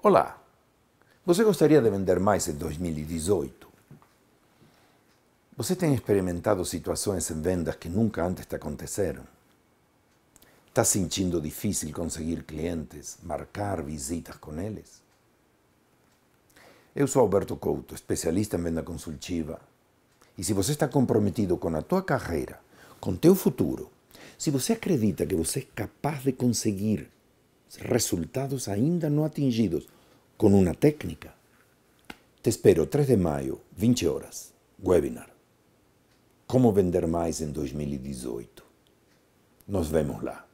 Olá, você gostaria de vender mais em 2018? Você tem experimentado situações em vendas que nunca antes te aconteceram? Está sentindo difícil conseguir clientes, marcar visitas com eles? Eu sou Alberto Couto, especialista em venda consultiva. E se você está comprometido com a tua carreira, com teu futuro, se você acredita que você é capaz de conseguir resultados ainda não atingidos com uma técnica. Te espero 3 de maio, 20 horas, webinar. Como vender mais em 2018. Nos vemos lá.